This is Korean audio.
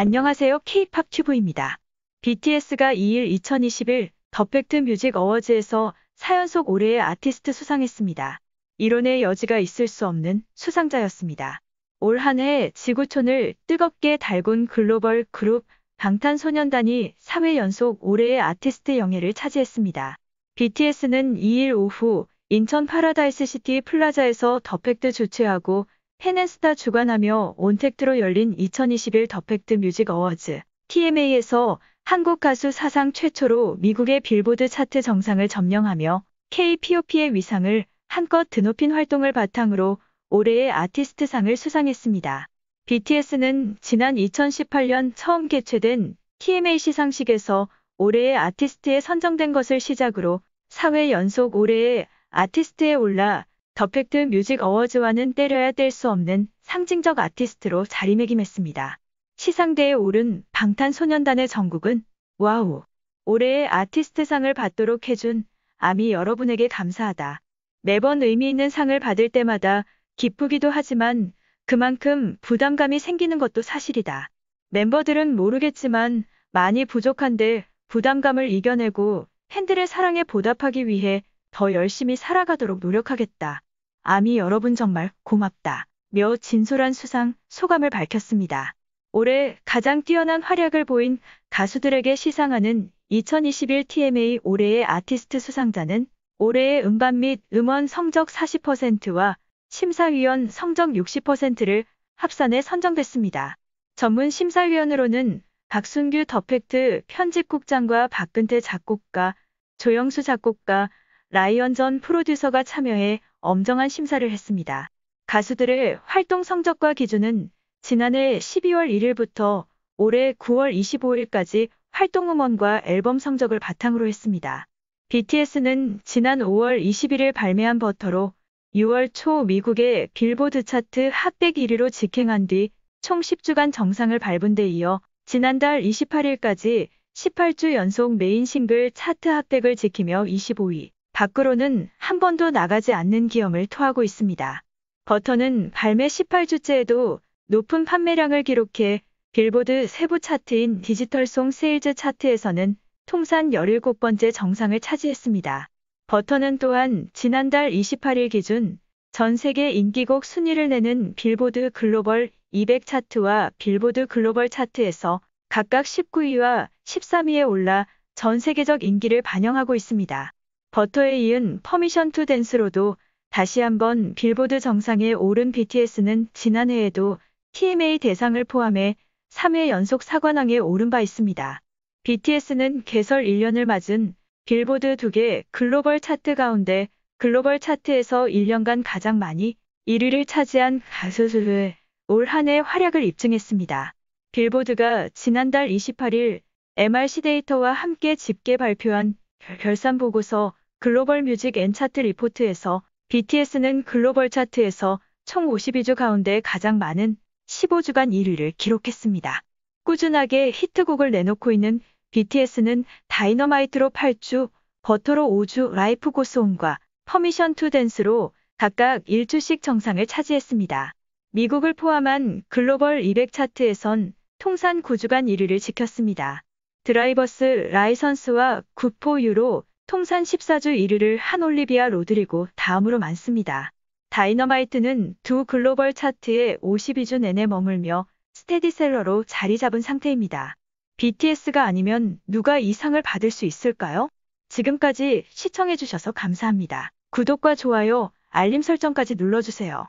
안녕하세요. K-팝 튜브입니다. BTS가 2일 2021 더팩트 뮤직 어워즈에서 4연속 올해의 아티스트 수상했습니다. 이론의 여지가 있을 수 없는 수상자였습니다. 올 한해 지구촌을 뜨겁게 달군 글로벌 그룹 방탄소년단이 4회 연속 올해의 아티스트 영예를 차지했습니다. BTS는 2일 오후 인천 파라다이스 시티 플라자에서 더팩트 주최하고 헤네스타 주관하며 온택트로 열린 2021 더팩트 뮤직 어워즈 TMA에서 한국 가수 사상 최초로 미국의 빌보드 차트 정상을 점령하며 KPOP의 위상을 한껏 드높인 활동을 바탕으로 올해의 아티스트상을 수상했습니다. BTS는 지난 2018년 처음 개최된 TMA 시상식에서 올해의 아티스트에 선정된 것을 시작으로 4회 연속 올해의 아티스트에 올라 더 팩트 뮤직 어워즈와는 때려야 뗄 수 없는 상징적 아티스트로 자리매김했습니다. 시상대에 오른 방탄소년단의 정국은 와우! 올해의 아티스트상을 받도록 해준 아미 여러분에게 감사하다. 매번 의미 있는 상을 받을 때마다 기쁘기도 하지만 그만큼 부담감이 생기는 것도 사실이다. 멤버들은 모르겠지만 많이 부족한데 부담감을 이겨내고 팬들의 사랑에 보답하기 위해 더 열심히 살아가도록 노력하겠다. 아미 여러분 정말 고맙다. 며 진솔한 수상 소감을 밝혔습니다. 올해 가장 뛰어난 활약을 보인 가수들에게 시상하는 2021 TMA 올해의 아티스트 수상자는 올해의 음반 및 음원 성적 40%와 심사위원 성적 60%를 합산해 선정됐습니다. 전문 심사위원으로는 박순규 더팩트 편집국장과 박근태 작곡가, 조영수 작곡가, 라이언 전 프로듀서가 참여해 엄정한 심사를 했습니다. 가수들의 활동 성적과 기준은 지난해 12월 1일부터 올해 9월 25일까지 활동 음원과 앨범 성적을 바탕으로 했습니다. BTS는 지난 5월 21일 발매한 버터로 6월 초 미국의 빌보드 차트 핫 100 1위로 직행한 뒤 총 10주간 정상을 밟은 데 이어 지난달 28일까지 18주 연속 메인 싱글 차트 핫100을 지키며 25위, 밖으로는 한 번도 나가지 않는 기염을 토하고 있습니다. 버터는 발매 18주째에도 높은 판매량을 기록해 빌보드 세부 차트인 디지털송 세일즈 차트에서는 통산 17번째 정상을 차지했습니다. 버터는 또한 지난달 28일 기준 전 세계 인기곡 순위를 내는 빌보드 글로벌 200 차트와 빌보드 글로벌 차트에서 각각 19위와 13위에 올라 전 세계적 인기를 반영하고 있습니다. 버터에 이은 퍼미션 투 댄스로도 다시 한번 빌보드 정상에 오른 BTS는 지난해에도 TMA 대상을 포함해 3회 연속 사관왕에 오른 바 있습니다. BTS는 개설 1년을 맞은 빌보드 2개 글로벌 차트 가운데 글로벌 차트에서 1년간 가장 많이 1위를 차지한 가수수의 올한해 활약을 입증했습니다. 빌보드가 지난달 28일 MRC 데이터와 함께 집계 발표한 결산 보고서 글로벌 뮤직 앤 차트 리포트에서 BTS는 글로벌 차트에서 총 52주 가운데 가장 많은 15주간 1위를 기록했습니다. 꾸준하게 히트곡을 내놓고 있는 BTS는 다이너마이트로 8주, 버터로 5주 라이프 고스온과 퍼미션 투 댄스로 각각 1주씩 정상을 차지했습니다. 미국을 포함한 글로벌 200 차트에선 통산 9주간 1위를 지켰습니다. 드라이버스 라이선스와 구포유로 통산 14주 1위를 한 올리비아 로드리고 다음으로 많습니다. 다이너마이트는 두 글로벌 차트에 52주 내내 머물며 스테디셀러로 자리 잡은 상태입니다. BTS가 아니면 누가 이 상을 받을 수 있을까요? 지금까지 시청해주셔서 감사합니다. 구독과 좋아요, 알림 설정까지 눌러주세요.